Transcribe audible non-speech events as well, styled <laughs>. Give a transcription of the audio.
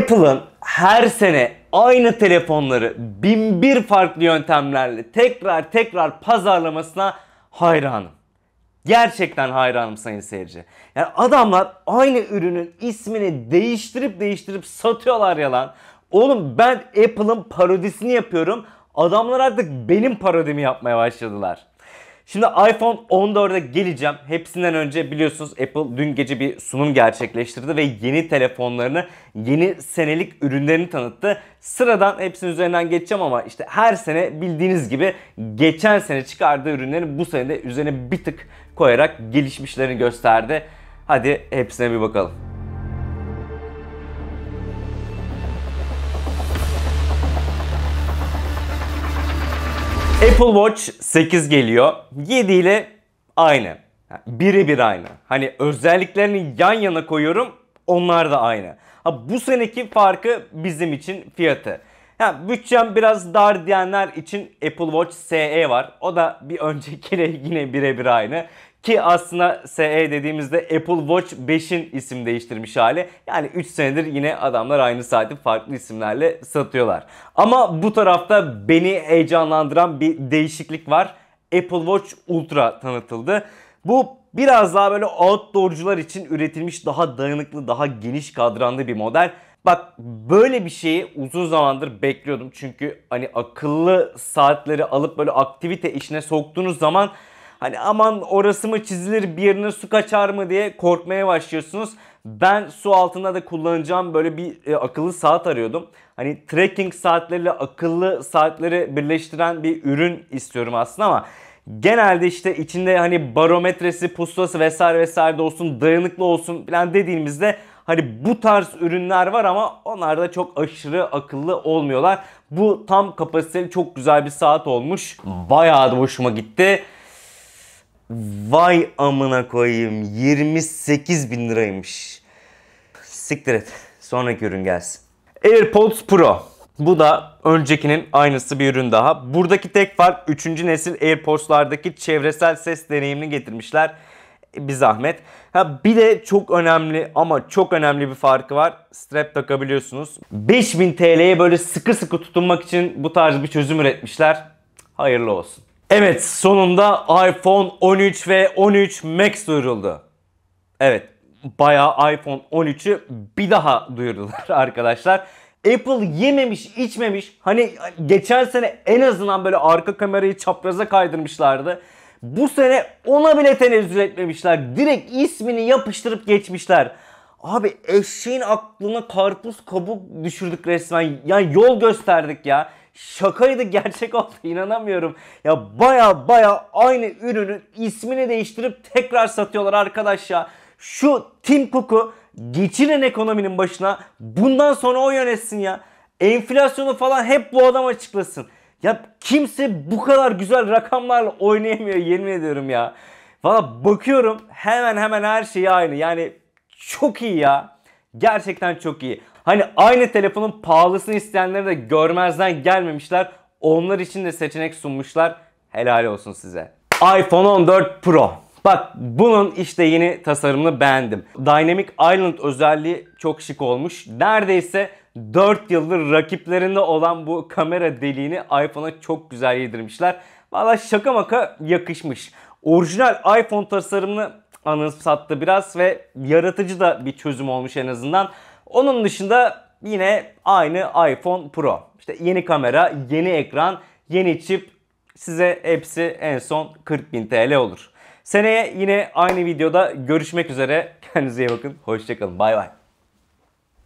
Apple'ın her sene aynı telefonları bin bir farklı yöntemlerle tekrar tekrar pazarlamasına hayranım. Gerçekten hayranım sayın seyirci. Yani adamlar aynı ürünün ismini değiştirip değiştirip satıyorlar yalan. Oğlum ben Apple'ın parodisini yapıyorum. Adamlar artık benim parodimi yapmaya başladılar. Şimdi iPhone 14'e geleceğim. Hepsinden önce biliyorsunuz Apple dün gece bir sunum gerçekleştirdi ve yeni telefonlarını, yeni senelik ürünlerini tanıttı. Sıradan hepsinin üzerinden geçeceğim ama işte her sene bildiğiniz gibi geçen sene çıkardığı ürünlerin bu sene de üzerine bir tık koyarak gelişmişlerini gösterdi. Hadi hepsine bir bakalım. Apple Watch 8 geliyor. 7 ile aynı. Biri bir aynı. Hani özelliklerini yan yana koyuyorum. Onlar da aynı. Ha, bu seneki farkı bizim için fiyatı. Ha, bütçem biraz dar diyenler için Apple Watch SE var. O da bir öncekine <laughs> yine birebir aynı. Ki aslında SE dediğimizde Apple Watch 5'in isim değiştirmiş hali. Yani 3 senedir yine adamlar aynı saati farklı isimlerle satıyorlar. Ama bu tarafta beni heyecanlandıran bir değişiklik var. Apple Watch Ultra tanıtıldı. Bu biraz daha böyle outdoorcular için üretilmiş daha dayanıklı, daha geniş kadranlı bir model. Bak böyle bir şeyi uzun zamandır bekliyordum. Çünkü hani akıllı saatleri alıp böyle aktivite işine soktuğunuz zaman Hani aman orası mı çizilir bir yerine su kaçar mı diye korkmaya başlıyorsunuz. Ben su altında da kullanacağım böyle bir e, akıllı saat arıyordum. Hani trekking saatleriyle akıllı saatleri birleştiren bir ürün istiyorum aslında ama genelde işte içinde hani barometresi, pusulası vesaire vesaire de olsun, dayanıklı olsun falan dediğimizde hani bu tarz ürünler var ama onlar da çok aşırı akıllı olmuyorlar. Bu tam kapasiteli çok güzel bir saat olmuş. Bayağı da hoşuma gitti. Vay amına koyayım 28 bin liraymış. Siktir et. Sonraki ürün gelsin. AirPods Pro. Bu da öncekinin aynısı bir ürün daha. Buradaki tek fark 3. nesil AirPods'lardaki çevresel ses deneyimini getirmişler. E, bir zahmet. Ha, bir de çok önemli ama çok önemli bir farkı var. Strap takabiliyorsunuz. 5000 TL'ye böyle sıkı sıkı tutunmak için bu tarz bir çözüm üretmişler. Hayırlı olsun. Evet sonunda iPhone 13 ve 13 Max duyuruldu. Evet bayağı iPhone 13'ü bir daha duyurdular <laughs> arkadaşlar. Apple yememiş içmemiş hani geçen sene en azından böyle arka kamerayı çapraza kaydırmışlardı. Bu sene ona bile tenezzül etmemişler. Direkt ismini yapıştırıp geçmişler. Abi eşeğin aklına karpuz kabuk düşürdük resmen. Yani yol gösterdik ya. Şakaydı gerçek oldu <laughs> inanamıyorum. Ya baya baya aynı ürünü ismini değiştirip tekrar satıyorlar arkadaşlar. Şu Tim Cook'u geçirin ekonominin başına bundan sonra o yönetsin ya. Enflasyonu falan hep bu adam açıklasın. Ya kimse bu kadar güzel rakamlarla oynayamıyor yemin ediyorum ya. Valla bakıyorum hemen hemen her şey aynı. Yani çok iyi ya. Gerçekten çok iyi. Hani aynı telefonun pahalısını isteyenleri de görmezden gelmemişler. Onlar için de seçenek sunmuşlar. Helal olsun size. iPhone 14 Pro. Bak bunun işte yeni tasarımını beğendim. Dynamic Island özelliği çok şık olmuş. Neredeyse 4 yıldır rakiplerinde olan bu kamera deliğini iPhone'a çok güzel yedirmişler. Valla şaka maka yakışmış. Orijinal iPhone tasarımını anımsattı biraz ve yaratıcı da bir çözüm olmuş en azından. Onun dışında yine aynı iPhone Pro. İşte yeni kamera, yeni ekran, yeni çip size hepsi en son 40.000 TL olur. Seneye yine aynı videoda görüşmek üzere. <laughs> Kendinize iyi bakın. Hoşçakalın. Bay bay.